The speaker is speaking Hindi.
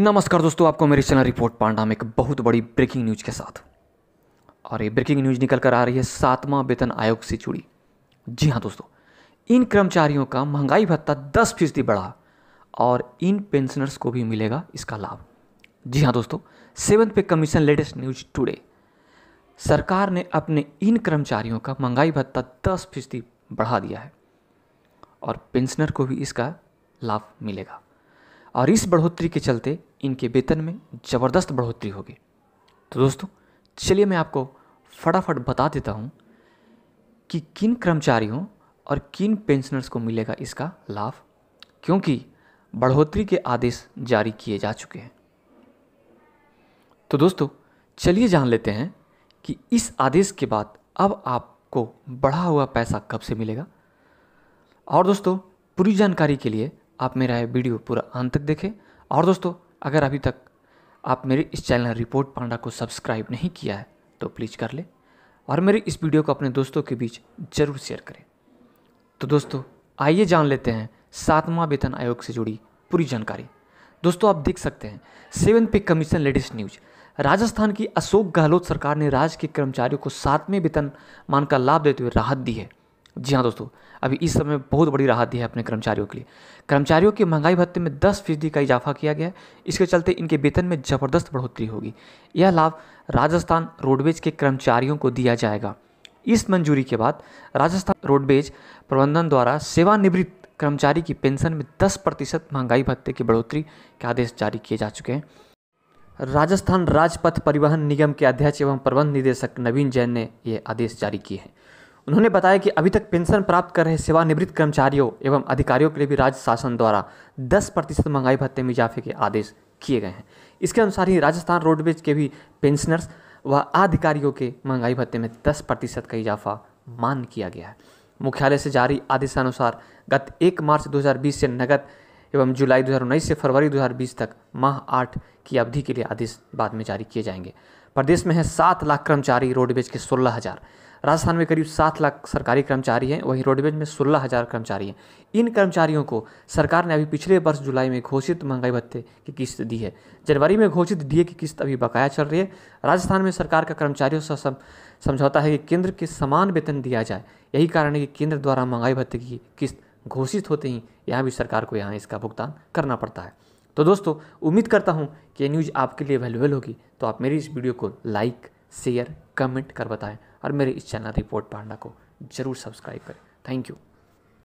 नमस्कार दोस्तों आपको मेरे चैनल रिपोर्ट पांडा में एक बहुत बड़ी ब्रेकिंग न्यूज के साथ और ये ब्रेकिंग न्यूज निकल कर आ रही है सातवां वेतन आयोग से जुड़ी जी हाँ दोस्तों इन कर्मचारियों का महंगाई भत्ता दस फीसदी बढ़ा और इन पेंशनर्स को भी मिलेगा इसका लाभ जी हाँ दोस्तों सेवन पे कमीशन लेटेस्ट न्यूज टुडे सरकार ने अपने इन कर्मचारियों का महंगाई भत्ता दस फीसदी बढ़ा दिया है और पेंशनर को भी इसका लाभ मिलेगा और इस बढ़ोतरी के चलते इनके वेतन में ज़बरदस्त बढ़ोतरी होगी तो दोस्तों चलिए मैं आपको फटाफट बता देता हूँ कि किन कर्मचारियों और किन पेंशनर्स को मिलेगा इसका लाभ क्योंकि बढ़ोतरी के आदेश जारी किए जा चुके हैं तो दोस्तों चलिए जान लेते हैं कि इस आदेश के बाद अब आपको बढ़ा हुआ पैसा कब से मिलेगा और दोस्तों पूरी जानकारी के लिए आप मेरा ये वीडियो पूरा अंत तक देखें और दोस्तों अगर अभी तक आप मेरे इस चैनल रिपोर्ट पांडा को सब्सक्राइब नहीं किया है तो प्लीज़ कर लें और मेरे इस वीडियो को अपने दोस्तों के बीच ज़रूर शेयर करें तो दोस्तों आइए जान लेते हैं सातवां वेतन आयोग से जुड़ी पूरी जानकारी दोस्तों आप देख सकते हैं सेवन पे कमीशन लेटेस्ट न्यूज राजस्थान की अशोक गहलोत सरकार ने राज्य के कर्मचारियों को सातवें वेतन मान का लाभ देते हुए राहत दी है जी हाँ दोस्तों अभी इस समय बहुत बड़ी राहत दी है अपने कर्मचारियों के लिए कर्मचारियों के महंगाई भत्ते में दस फीसदी का इजाफा किया गया है इसके चलते इनके वेतन में ज़बरदस्त बढ़ोतरी होगी यह लाभ राजस्थान रोडवेज के कर्मचारियों को दिया जाएगा इस मंजूरी के बाद राजस्थान रोडवेज प्रबंधन द्वारा सेवानिवृत्त कर्मचारी की पेंशन में 10 प्रतिशत महंगाई भत्ते की बढ़ोतरी के आदेश जारी किए जा चुके हैं राजस्थान राजपथ परिवहन निगम के अध्यक्ष एवं प्रबंध निदेशक नवीन जैन ने ये आदेश जारी किए हैं उन्होंने बताया कि अभी तक पेंशन प्राप्त कर रहे सेवानिवृत्त कर्मचारियों एवं अधिकारियों के लिए भी राज्य शासन द्वारा 10 प्रतिशत महंगाई भत्ते में इजाफे के आदेश किए गए हैं इसके अनुसार ही राजस्थान रोडवेज के भी पेंशनर्स व अधिकारियों के महंगाई भत्ते में दस प्रतिशत का इजाफा मान किया गया है मुख्यालय से जारी आदेशानुसार गत एक मार्च दो से नगद एवं जुलाई दो से फरवरी दो तक माह आठ की अवधि के लिए आदेश बाद में जारी किए जाएंगे प्रदेश में है सात लाख कर्मचारी रोडवेज के सोलह हज़ार राजस्थान में करीब सात लाख सरकारी कर्मचारी हैं वहीं रोडवेज में सोलह हज़ार कर्मचारी हैं इन कर्मचारियों को सरकार ने अभी पिछले वर्ष जुलाई में घोषित महंगाई भत्ते की किस्त दी है जनवरी में घोषित डीए की किस्त अभी बकाया चल रही है राजस्थान में सरकार का कर्मचारियों से समझौता है कि केंद्र के समान वेतन दिया जाए यही कारण है कि केंद्र द्वारा महंगाई भत्ते की किस्त घोषित होते ही यहाँ भी सरकार को यहाँ इसका भुगतान करना पड़ता है तो दोस्तों उम्मीद करता हूँ कि ये न्यूज़ आपके लिए वैल्यूबल होगी तो आप मेरी इस वीडियो को लाइक शेयर कमेंट कर बताएं और मेरे इस चैनल रिपोर्ट पांडा को ज़रूर सब्सक्राइब करें थैंक यू